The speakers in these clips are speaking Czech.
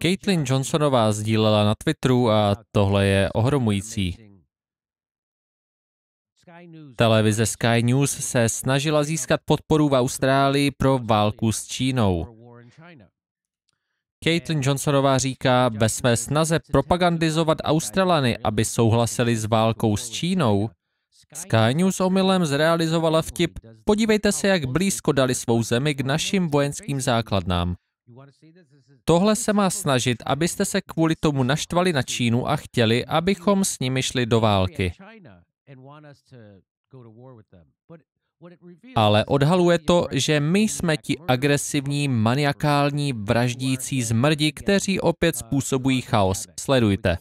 Caitlin Johnsonová sdílela na Twitteru a tohle je ohromující. Televize Sky News se snažila získat podporu v Austrálii pro válku s Čínou. Caitlin Johnsonová říká, ve své snaze propagandizovat Australany, aby souhlasili s válkou s Čínou, Sky News omylem zrealizovala vtip, podívejte se, jak blízko dali svou zemi k našim vojenským základnám. Tohle se má snažit, abyste se kvůli tomu naštvali na Čínu a chtěli, abychom s nimi šli do války. Ale odhaluje to, že my jsme ti agresivní, maniakální, vraždící zmrdi, kteří opět způsobují chaos. Sledujte.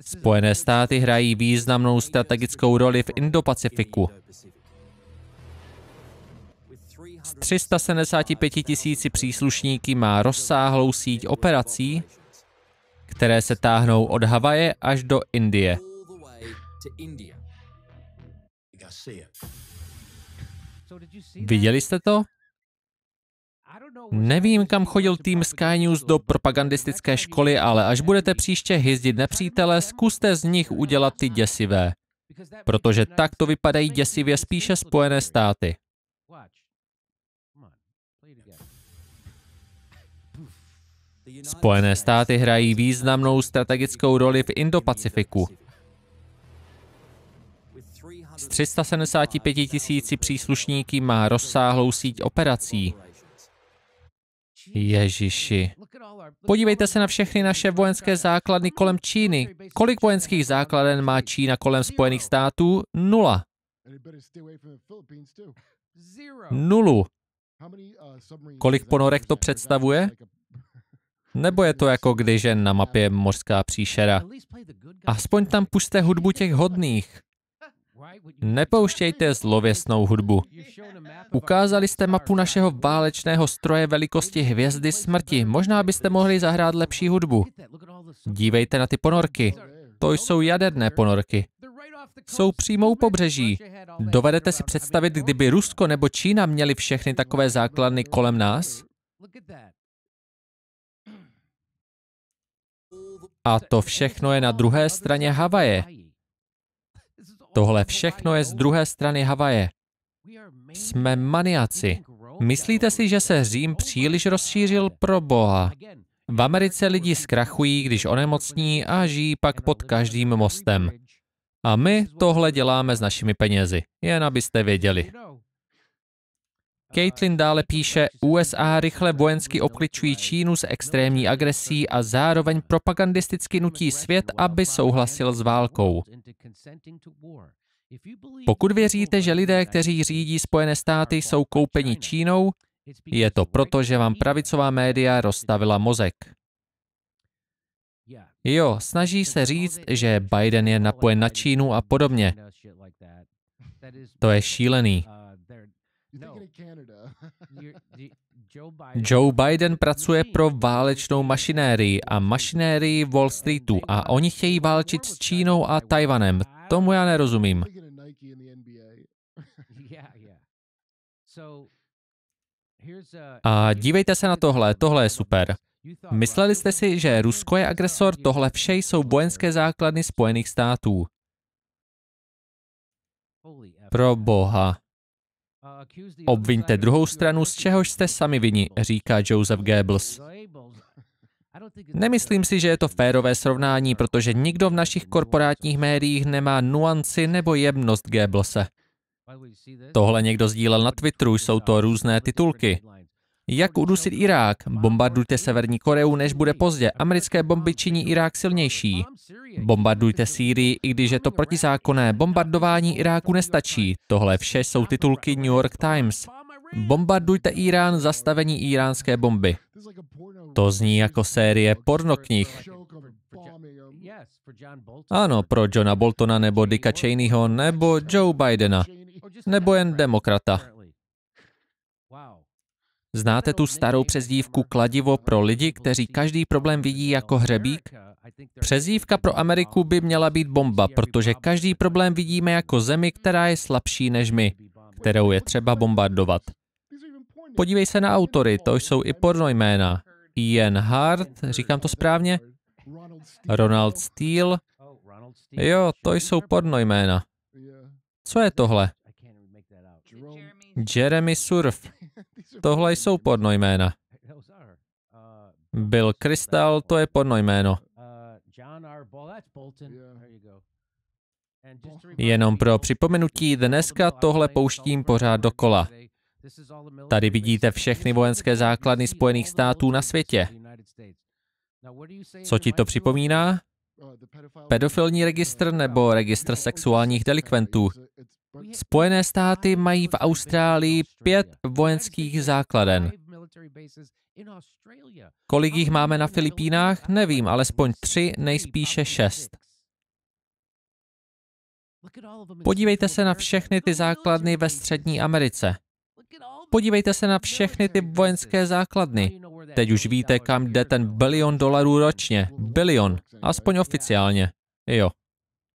Spojené státy hrají významnou strategickou roli v Indopacifiku. S 375 tisíci příslušníky má rozsáhlou síť operací, které se táhnou od Havaje až do Indie. Viděli jste to? Nevím, kam chodil tým Sky News do propagandistické školy, ale až budete příště hyzdit nepřítele, zkuste z nich udělat ty děsivé. Protože tak to vypadají děsivě spíše Spojené státy. Spojené státy hrají významnou strategickou roli v Indo-Pacifiku. S 375 tisíci příslušníky má rozsáhlou síť operací. Ježiši. Podívejte se na všechny naše vojenské základny kolem Číny. Kolik vojenských základen má Čína kolem Spojených států? Nula. Nulu. Kolik ponorek to představuje? Nebo je to jako když je na mapě mořská příšera? Aspoň tam puste hudbu těch hodných. Nepouštějte zlověsnou hudbu. Ukázali jste mapu našeho válečného stroje velikosti hvězdy smrti. Možná byste mohli zahrát lepší hudbu. Dívejte na ty ponorky. To jsou jaderné ponorky. Jsou přímo u pobřeží. Dovedete si představit, kdyby Rusko nebo Čína měli všechny takové základny kolem nás? A to všechno je na druhé straně Havaje. Tohle všechno je z druhé strany Havaje. Jsme maniaci. Myslíte si, že se Řím příliš rozšířil pro Boha? V Americe lidi zkrachují, když onemocní a žijí pak pod každým mostem. A my tohle děláme s našimi penězi, jen abyste věděli. Caitlin dále píše, USA rychle vojensky obkličují Čínu s extrémní agresí a zároveň propagandisticky nutí svět, aby souhlasil s válkou. Pokud věříte, že lidé, kteří řídí Spojené státy, jsou koupeni Čínou, je to proto, že vám pravicová média rozstavila mozek. Jo, snaží se říct, že Biden je napojen na Čínu a podobně. To je šílený. No. Joe Biden pracuje pro válečnou mašinérii a mašinérii Wall Streetu a oni chtějí válčit s Čínou a Tajvanem. Tomu já nerozumím. A dívejte se na tohle, tohle je super. Mysleli jste si, že Rusko je agresor, tohle vše jsou vojenské základny Spojených států. Pro boha. Obviňte druhou stranu, z čehož jste sami vini, říká Joseph Goebbels. Nemyslím si, že je to férové srovnání, protože nikdo v našich korporátních médiích nemá nuanci nebo jemnost Goebbelse. Tohle někdo sdílel na Twitteru, jsou to různé titulky. Jak udusit Irák? Bombardujte Severní Koreu, než bude pozdě. Americké bomby činí Irák silnější. Bombardujte Sýrii, i když je to protizákonné. Bombardování Iráku nestačí. Tohle vše jsou titulky New York Times. Bombardujte Irán, zastavení iránské bomby. To zní jako série pornoknih. Ano, pro Johna Boltona nebo Dicka Cheneyho nebo Joe Bidena, nebo jen demokrata. Znáte tu starou přezdívku kladivo pro lidi, kteří každý problém vidí jako hřebík? Přezdívka pro Ameriku by měla být bomba, protože každý problém vidíme jako zemi, která je slabší než my, kterou je třeba bombardovat. Podívej se na autory, to jsou i porno jména. Ian Hart, říkám to správně? Ronald Steele? Jo, to jsou porno jména. Co je tohle? Jeremy Surf. Tohle jsou podnojména. Byl Crystal, to je podnojméno. Jenom pro připomenutí, dneska tohle pouštím pořád dokola. Tady vidíte všechny vojenské základny Spojených států na světě. Co ti to připomíná? Pedofilní registr nebo registr sexuálních delikventů. Spojené státy mají v Austrálii pět vojenských základen. Kolik jich máme na Filipínách, nevím, alespoň tři, nejspíše šest. Podívejte se na všechny ty základny ve Střední Americe. Podívejte se na všechny ty vojenské základny. Teď už víte, kam jde ten bilion dolarů ročně. Bilion. Aspoň oficiálně. Jo.